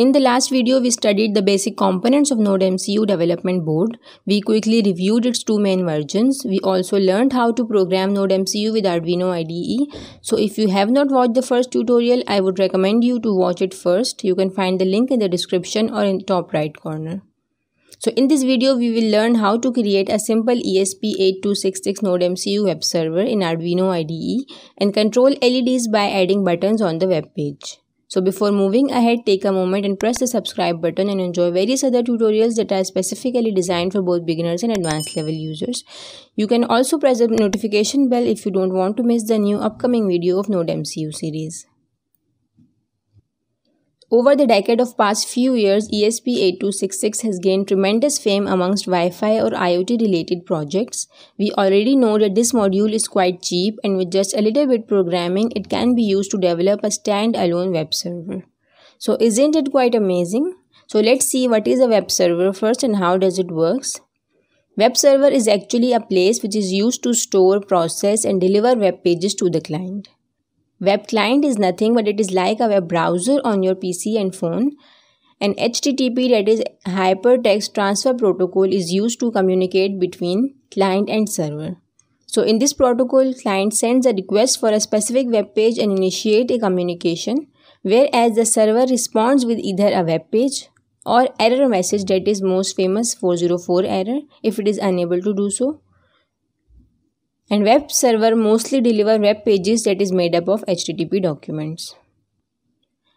In the last video, we studied the basic components of Node MCU development board. We quickly reviewed its two main versions. We also learned how to program Node MCU with Arduino IDE. So if you have not watched the first tutorial, I would recommend you to watch it first. You can find the link in the description or in top right corner. So in this video, we will learn how to create a simple ESP8266 Node MCU web server in Arduino IDE and control LEDs by adding buttons on the web page. So before moving ahead, take a moment and press the subscribe button and enjoy various other tutorials that are specifically designed for both beginners and advanced level users. You can also press the notification bell if you don't want to miss the new upcoming video of NodeMCU series. Over the decade of past few years, ESP8266 has gained tremendous fame amongst Wi-Fi or IoT related projects. We already know that this module is quite cheap and with just a little bit programming, it can be used to develop a standalone web server. So isn't it quite amazing? So let's see what is a web server first and how does it works. Web server is actually a place which is used to store, process and deliver web pages to the client. Web client is nothing but it is like a web browser on your PC and phone. And HTTP that is hypertext transfer protocol is used to communicate between client and server. So in this protocol, client sends a request for a specific web page and initiate a communication, whereas the server responds with either a web page or error message that is most famous 404 error if it is unable to do so and web server mostly deliver web pages that is made up of HTTP documents.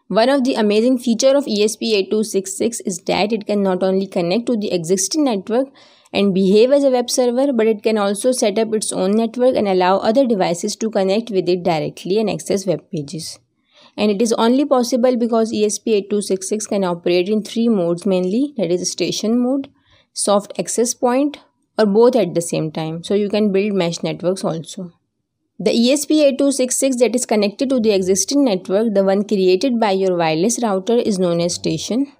One of the amazing feature of ESP8266 is that it can not only connect to the existing network and behave as a web server, but it can also set up its own network and allow other devices to connect with it directly and access web pages. And it is only possible because ESP8266 can operate in three modes mainly, that is station mode, soft access point, or both at the same time. So you can build mesh networks also. The ESP8266 that is connected to the existing network, the one created by your wireless router is known as station.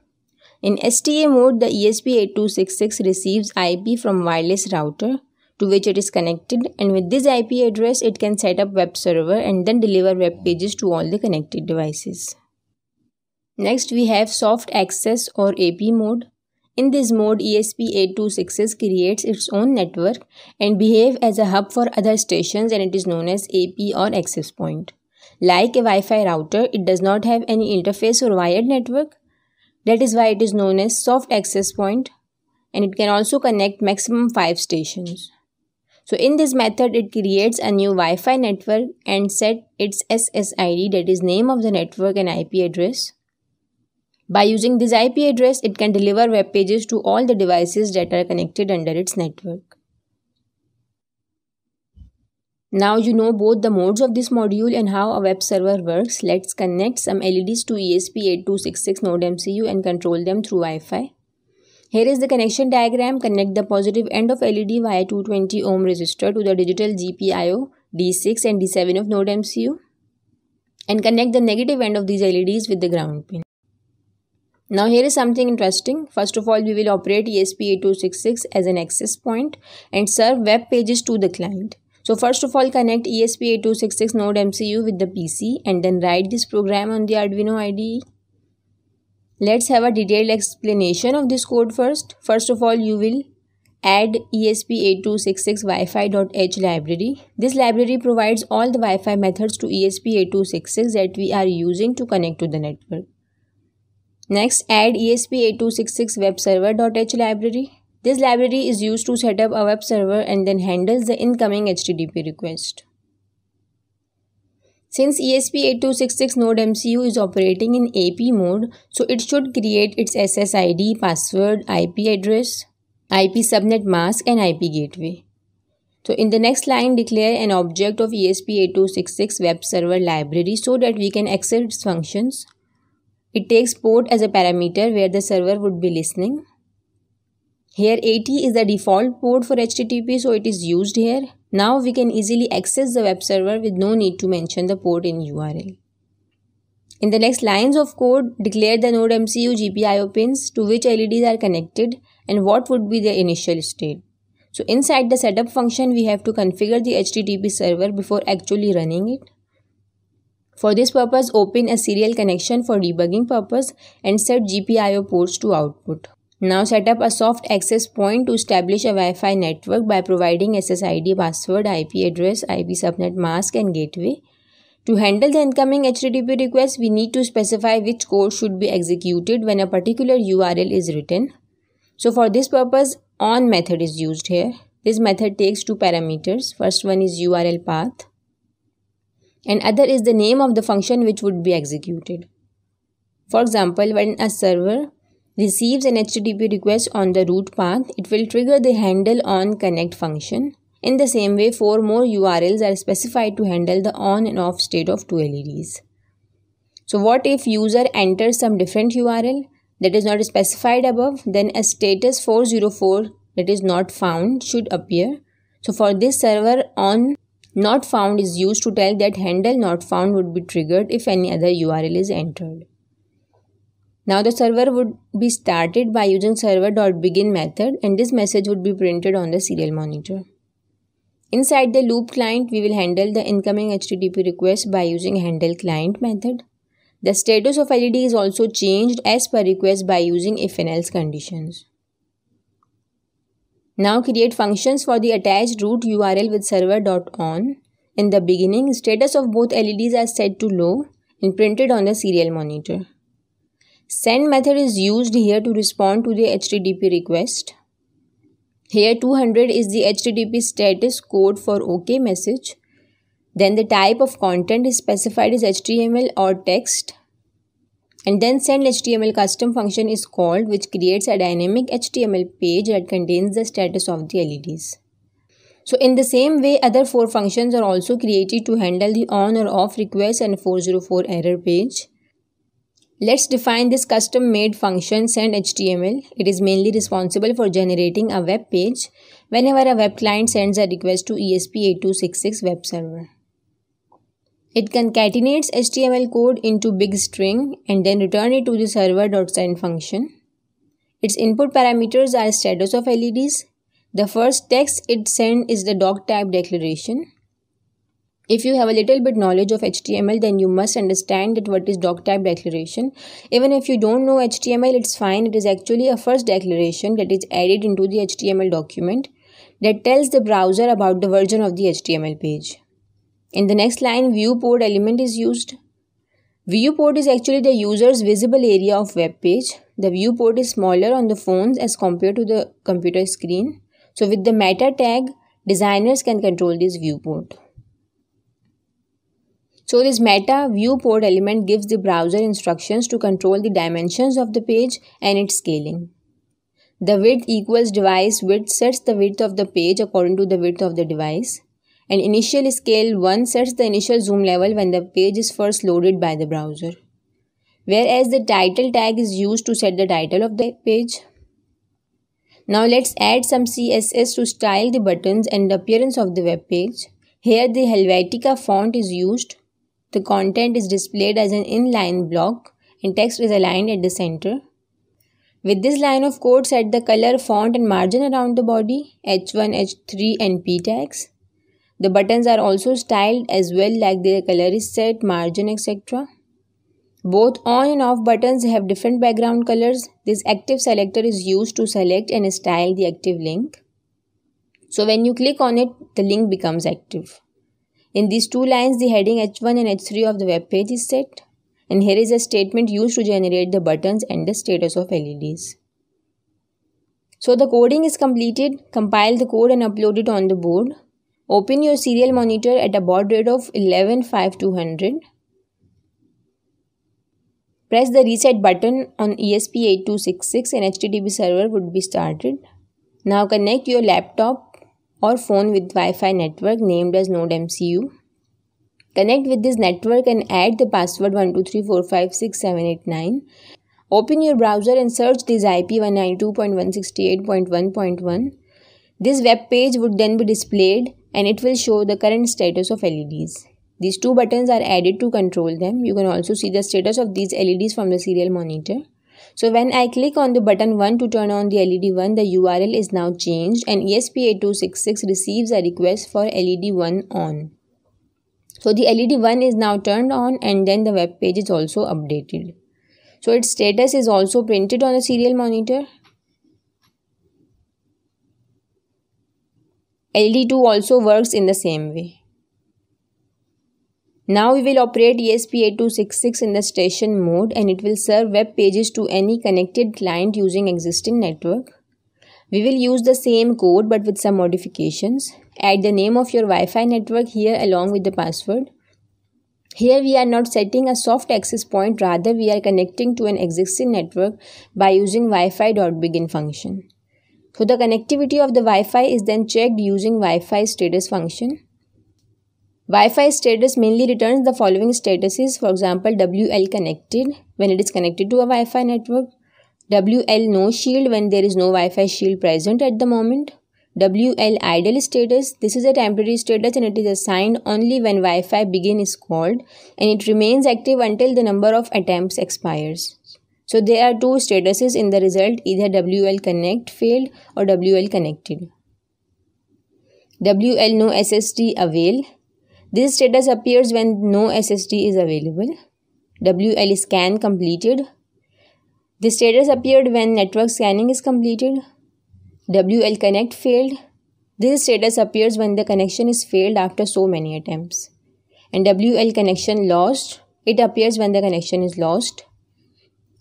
In STA mode, the ESP8266 receives IP from wireless router to which it is connected and with this IP address it can set up web server and then deliver web pages to all the connected devices. Next we have soft access or AP mode. In this mode, ESP8266 creates its own network and behave as a hub for other stations and it is known as AP or access point. Like a Wi-Fi router, it does not have any interface or wired network. That is why it is known as soft access point and it can also connect maximum 5 stations. So in this method, it creates a new Wi-Fi network and set its SSID that is name of the network and IP address by using this IP address, it can deliver web pages to all the devices that are connected under its network. Now you know both the modes of this module and how a web server works. Let's connect some LEDs to ESP8266 node MCU and control them through Wi-Fi. Here is the connection diagram. Connect the positive end of LED via 220 ohm resistor to the digital GPIO D6 and D7 of node MCU and connect the negative end of these LEDs with the ground pin. Now here is something interesting. First of all, we will operate ESP8266 as an access point and serve web pages to the client. So first of all, connect ESP8266 node MCU with the PC and then write this program on the Arduino IDE. Let's have a detailed explanation of this code first. First of all, you will add ESP8266 Wi-Fi.h library. This library provides all the Wi-Fi methods to ESP8266 that we are using to connect to the network. Next, add ESP8266 web server.h library. This library is used to set up a web server and then handles the incoming HTTP request. Since ESP8266 node MCU is operating in AP mode, so it should create its SSID, password, IP address, IP subnet mask and IP gateway. So in the next line declare an object of ESP8266 web server library so that we can access its functions it takes port as a parameter where the server would be listening. Here 80 is the default port for HTTP so it is used here. Now we can easily access the web server with no need to mention the port in URL. In the next lines of code, declare the node MCU GPIO pins to which LEDs are connected and what would be their initial state. So inside the setup function, we have to configure the HTTP server before actually running it. For this purpose, open a serial connection for debugging purpose and set GPIO ports to output. Now set up a soft access point to establish a Wi-Fi network by providing SSID password, IP address, IP subnet mask and gateway. To handle the incoming HTTP request, we need to specify which code should be executed when a particular URL is written. So for this purpose, on method is used here. This method takes two parameters. First one is URL path and other is the name of the function which would be executed. For example, when a server receives an HTTP request on the root path, it will trigger the handle on connect function. In the same way, four more URLs are specified to handle the on and off state of two LEDs. So what if user enters some different URL that is not specified above, then a status 404 that is not found should appear. So for this server on not found is used to tell that handle not found would be triggered if any other URL is entered. Now the server would be started by using server.begin method and this message would be printed on the serial monitor. Inside the loop client, we will handle the incoming HTTP request by using handle client method. The status of LED is also changed as per request by using if and else conditions. Now create functions for the attached root URL with server.on. In the beginning, status of both LEDs are set to low and printed on the serial monitor. Send method is used here to respond to the HTTP request. Here 200 is the HTTP status code for OK message. Then the type of content is specified as HTML or text and then send HTML custom function is called which creates a dynamic HTML page that contains the status of the LEDs. So in the same way other four functions are also created to handle the on or off request and 404 error page. Let's define this custom made function send HTML. It is mainly responsible for generating a web page whenever a web client sends a request to ESP8266 web server. It concatenates HTML code into big string and then return it to the server.send function. Its input parameters are status of LEDs. The first text it sends is the doc type declaration. If you have a little bit knowledge of HTML, then you must understand that what is doc type declaration. Even if you don't know HTML, it's fine. It is actually a first declaration that is added into the HTML document that tells the browser about the version of the HTML page. In the next line, viewport element is used. Viewport is actually the user's visible area of web page. The viewport is smaller on the phones as compared to the computer screen. So with the meta tag, designers can control this viewport. So this meta viewport element gives the browser instructions to control the dimensions of the page and its scaling. The width equals device width sets the width of the page according to the width of the device. An initial scale 1 sets the initial zoom level when the page is first loaded by the browser, whereas the title tag is used to set the title of the page. Now let's add some CSS to style the buttons and the appearance of the web page. Here the Helvetica font is used. The content is displayed as an inline block and text is aligned at the center. With this line of code set the color, font and margin around the body, h1, h3 and p tags. The buttons are also styled as well like their color is set, margin etc. Both on and off buttons have different background colors. This active selector is used to select and style the active link. So when you click on it, the link becomes active. In these two lines, the heading H1 and H3 of the web page is set. And here is a statement used to generate the buttons and the status of LEDs. So the coding is completed, compile the code and upload it on the board. Open your serial monitor at a baud rate of 115200. Press the reset button on ESP8266 and HTTP server would be started. Now connect your laptop or phone with Wi-Fi network named as Node MCU. Connect with this network and add the password one two three four five six seven eight nine. Open your browser and search this IP 192.168.1.1. This web page would then be displayed and it will show the current status of LEDs. These two buttons are added to control them. You can also see the status of these LEDs from the serial monitor. So when I click on the button 1 to turn on the LED 1, the URL is now changed and ESP8266 receives a request for LED 1 on. So the LED 1 is now turned on and then the web page is also updated. So its status is also printed on the serial monitor LD2 also works in the same way. Now we will operate ESP8266 in the station mode and it will serve web pages to any connected client using existing network. We will use the same code but with some modifications. Add the name of your Wi-Fi network here along with the password. Here we are not setting a soft access point rather we are connecting to an existing network by using Wi-Fi.begin function. So the connectivity of the Wi-Fi is then checked using Wi-Fi status function. Wi-Fi status mainly returns the following statuses for example WL connected when it is connected to a Wi-Fi network, WL no shield when there is no Wi-Fi shield present at the moment, WL idle status this is a temporary status and it is assigned only when Wi-Fi begin is called and it remains active until the number of attempts expires. So there are two statuses in the result either WL connect failed or WL connected. WL no SSD avail. This status appears when no SSD is available. WL scan completed. This status appeared when network scanning is completed. WL connect failed. This status appears when the connection is failed after so many attempts. And WL connection lost. It appears when the connection is lost.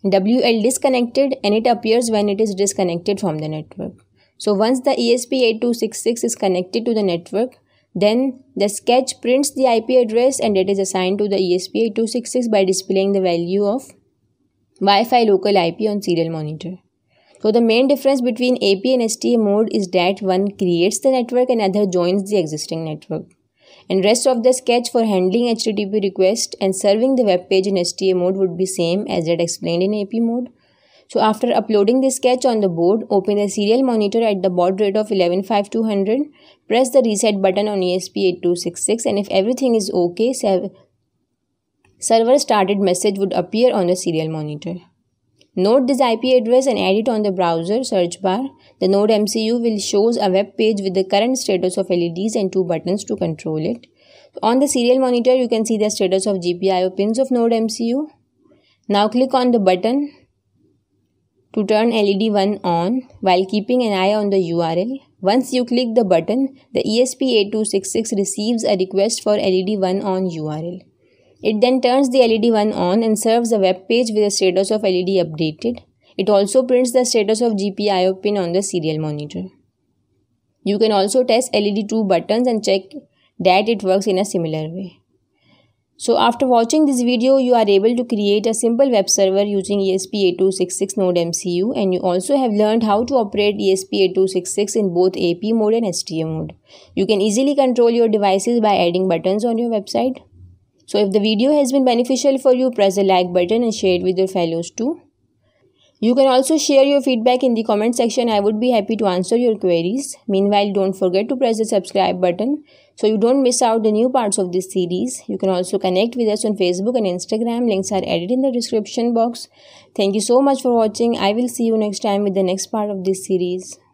WL disconnected and it appears when it is disconnected from the network. So once the ESP8266 is connected to the network, then the sketch prints the IP address and it is assigned to the ESP8266 by displaying the value of Wi-Fi local IP on serial monitor. So the main difference between AP and STA mode is that one creates the network and other joins the existing network and rest of the sketch for handling HTTP request and serving the web page in STA mode would be same as that explained in AP mode. So after uploading the sketch on the board, open the serial monitor at the baud rate of 115200, press the reset button on ESP8266 and if everything is okay, server started message would appear on the serial monitor. Note this IP address and add it on the browser search bar. The Node MCU will shows a web page with the current status of LEDs and two buttons to control it. On the serial monitor, you can see the status of GPIO pins of Node MCU. Now click on the button to turn LED 1 on while keeping an eye on the URL. Once you click the button, the ESP8266 receives a request for LED 1 on URL. It then turns the LED one on and serves a web page with the status of LED updated. It also prints the status of GPIO pin on the serial monitor. You can also test LED 2 buttons and check that it works in a similar way. So after watching this video, you are able to create a simple web server using ESP8266 node MCU and you also have learned how to operate ESP8266 in both AP mode and STM mode. You can easily control your devices by adding buttons on your website. So if the video has been beneficial for you, press the like button and share it with your fellows too. You can also share your feedback in the comment section. I would be happy to answer your queries. Meanwhile, don't forget to press the subscribe button so you don't miss out the new parts of this series. You can also connect with us on Facebook and Instagram. Links are added in the description box. Thank you so much for watching. I will see you next time with the next part of this series.